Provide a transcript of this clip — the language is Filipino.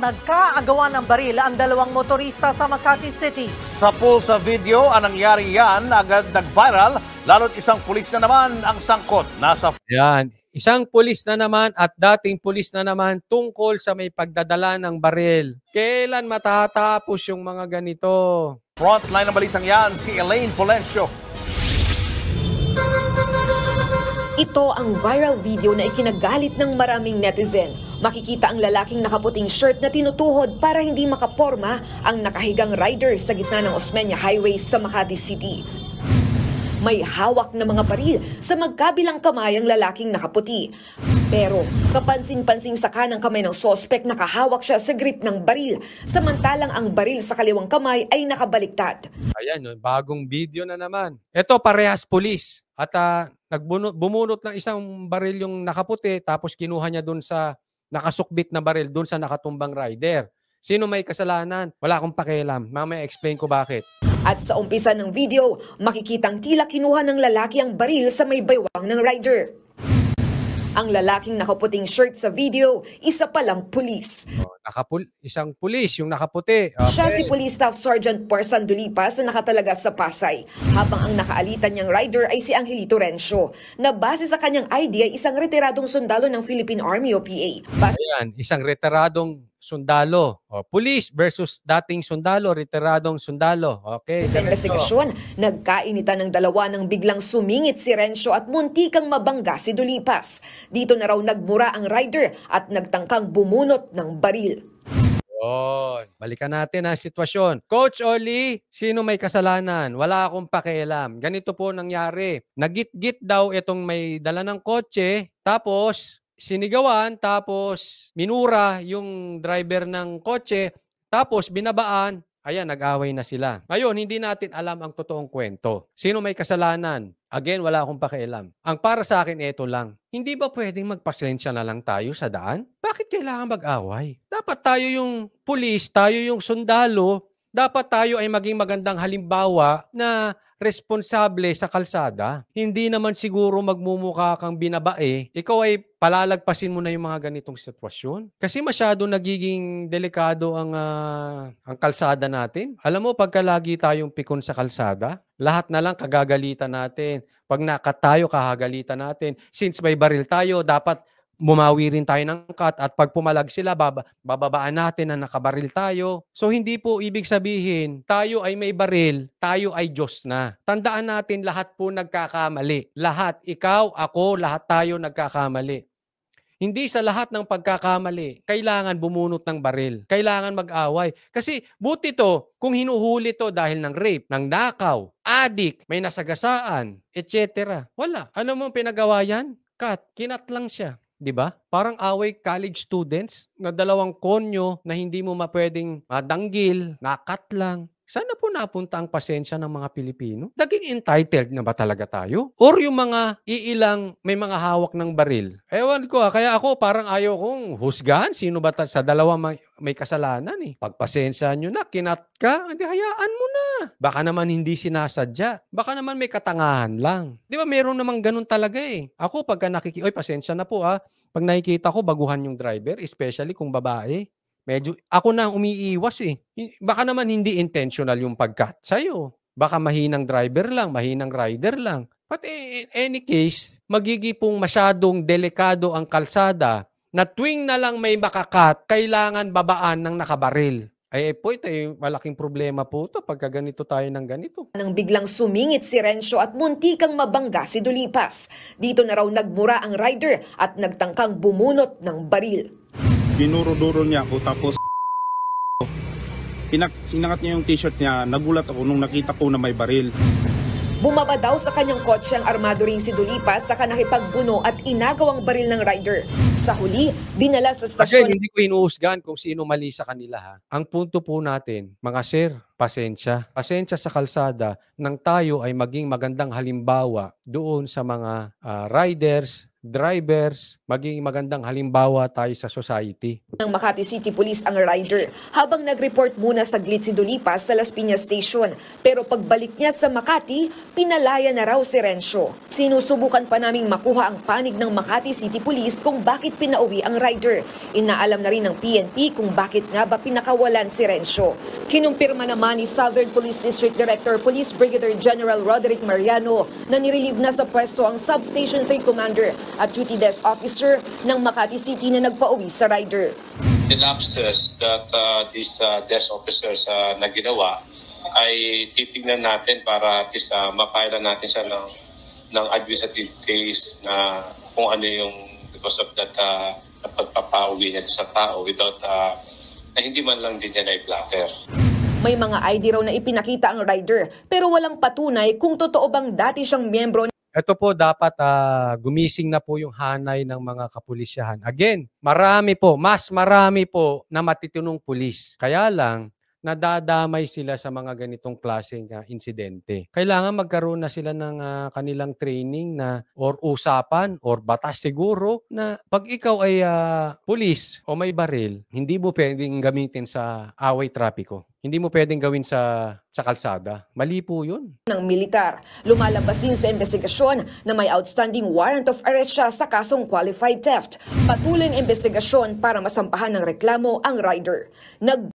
Nagkaagawa ng baril ang dalawang motorista sa Makati City. Sa pool sa video, ang nangyari yan, agad nag-viral, lalo't isang pulis na naman ang sangkot. Nasa... Yan, isang pulis na naman at dating pulis na naman tungkol sa may pagdadala ng baril. Kailan matatapos yung mga ganito? Frontline ng balitang yan, si Elaine Valencio. Ito ang viral video na ikinagalit ng maraming netizen Makikita ang lalaking nakaputing shirt na tinutuhod para hindi makaporma ang nakahigang rider sa gitna ng Osmeña Highway sa Makati City. May hawak na mga baril sa magkabilang kamay ang lalaking nakaputi. Pero kapansin-pansin sa kanang kamay ng sospek nakahawak siya sa grip ng baril, samantalang ang baril sa kaliwang kamay ay nakabaliktad. Ayan, yun, bagong video na naman. Ito, parehas pulis. At uh, ah, nagbunot, bumunot ng isang baril yung nakaputi tapos kinuha niya dun sa nakasukbit na baril doon sa nakatumbang rider. Sino may kasalanan? Wala akong pakialam. Mamaya explain ko bakit. At sa umpisa ng video, makikitang tila kinuha ng lalaki ang baril sa may baywang ng rider. Ang lalaking nakaputing shirt sa video, isa palang pulis nakapul isang pulis, yung nakaputi. Okay. Ah, Siya si Police Staff Sergeant Porsan Dulipas na nakatalaga sa Pasay, habang ang nakaalitan niyang rider ay si Angelito Rencio, na base sa kanyang ID ay isang retiradong sundalo ng Philippine Army o PA. Bas- Ayan, isang retiradong sundalo. O, police versus dating sundalo, retiradong sundalo. Okay. Sa investigasyon, nagkainitan ng dalawa nang biglang sumingit si Rencio at muntikang mabangga si Dulipas. Dito na raw nagmura ang rider at nagtangkang bumunot ng baril. Oh, Balikan natin ang sitwasyon. Coach Oli, sino may kasalanan? Wala akong pakialam. Ganito po nangyari. Nagit-git daw itong may dala ng kotse. Tapos, sinigawan, tapos minura yung driver ng kotse, tapos binabaan, ayan, nag-away na sila. Ngayon, hindi natin alam ang totoong kwento. Sino may kasalanan? Again, wala akong pakialam. Ang para sa akin, ito lang. Hindi ba pwedeng magpasensya na lang tayo sa daan? Bakit kailangan mag-away? Dapat tayo yung pulis, tayo yung sundalo, dapat tayo ay maging magandang halimbawa na responsable sa kalsada. Hindi naman siguro magmumukha kang binabae. Ikaw ay palalagpasin mo na yung mga ganitong sitwasyon. Kasi masyado nagiging delikado ang, uh, ang kalsada natin. Alam mo, pagka lagi tayong pikon sa kalsada, lahat na lang kagagalitan natin. Pag nakatayo, kahagalitan natin. Since may baril tayo, dapat bumawi rin tayo ng cut at pag pumalag sila, baba, bababaan natin na nakabaril tayo. So hindi po ibig sabihin, tayo ay may baril, tayo ay Diyos na. Tandaan natin lahat po nagkakamali. Lahat, ikaw, ako, lahat tayo nagkakamali. Hindi sa lahat ng pagkakamali, kailangan bumunot ng baril. Kailangan mag-away. Kasi buti to, kung hinuhuli to dahil ng rape, ng nakaw, adik, may nasagasaan, etc. Wala. Ano mong pinagawa yan? Cut. Kinat lang siya. 'di ba? Parang away college students na dalawang konyo na hindi mo mapwedeng madanggil, ah, nakat lang. Sana po napunta ang pasensya ng mga Pilipino. Daging entitled na ba talaga tayo? Or yung mga iilang may mga hawak ng baril? Ewan ko ha, ah, kaya ako parang ayaw kong husgahan. Sino ba ta- sa dalawa may, may kasalanan eh. Pagpasensya nyo na, kinat ka, hindi hayaan mo na. Baka naman hindi sinasadya. Baka naman may katangahan lang. Di ba meron naman ganun talaga eh. Ako pagka nakikita, oy pasensya na po ah. Pag nakikita ko baguhan yung driver, especially kung babae, Medyo, ako na umiiwas eh. Baka naman hindi intentional yung pagkat sa'yo. Baka mahinang driver lang, mahinang rider lang. But in any case, magigi pong masyadong delikado ang kalsada na tuwing na lang may makakat, kailangan babaan ng nakabaril. Ay, eh, po, ito ay eh, malaking problema po ito pagka ganito tayo ng ganito. Nang biglang sumingit si Rencio at muntikang mabangga si Dulipas. Dito na raw nagmura ang rider at nagtangkang bumunot ng baril dinuro-duro niya ako tapos pinak sinangat niya yung t-shirt niya, nagulat ako nung nakita ko na may baril. Bumaba daw sa kanyang kotse ang armado ring si Dulipa saka nakipagbuno at inagaw ang baril ng rider. Sa huli, dinala sa stasyon. Again, hindi ko inuusgan kung sino mali sa kanila. Ha? Ang punto po natin, mga sir, pasensya. Pasensya sa kalsada nang tayo ay maging magandang halimbawa doon sa mga uh, riders, drivers, maging magandang halimbawa tayo sa society. Ng Makati City Police ang rider habang nag-report muna sa si Dulipas sa Las Piñas Station. Pero pagbalik niya sa Makati, pinalaya na raw si Rencio. Sinusubukan pa naming makuha ang panig ng Makati City Police kung bakit pinauwi ang rider. Inaalam na rin ng PNP kung bakit nga ba pinakawalan si Rencio. Kinumpirma naman ni Southern Police District Director Police Brigadier General Roderick Mariano na nirelieve na sa pwesto ang Substation 3 Commander at duty desk officer ng Makati City na nagpauwi sa rider. The lapses that uh, these uh, desk officers uh, na ginawa ay titignan natin para at least uh, mapaila natin siya ng, ng administrative case na kung ano yung because of that uh, pagpapauwi niya sa tao without uh, na hindi man lang din niya na i-blatter. May mga ID raw na ipinakita ang rider pero walang patunay kung totoo bang dati siyang miyembro ito po dapat uh, gumising na po yung hanay ng mga kapulisyahan. Again, marami po, mas marami po na matitunong pulis. Kaya lang, nadadamay sila sa mga ganitong klaseng uh, insidente. Kailangan magkaroon na sila ng uh, kanilang training na or usapan or batas siguro na pag ikaw ay uh, pulis o may baril, hindi mo pwedeng gamitin sa away trapiko. Hindi mo pwedeng gawin sa sa kalsada. Mali po yun. Ng militar, lumalabas din sa investigasyon na may outstanding warrant of arrest siya sa kasong qualified theft. Patuloy ang investigasyon para masampahan ng reklamo ang rider. Nag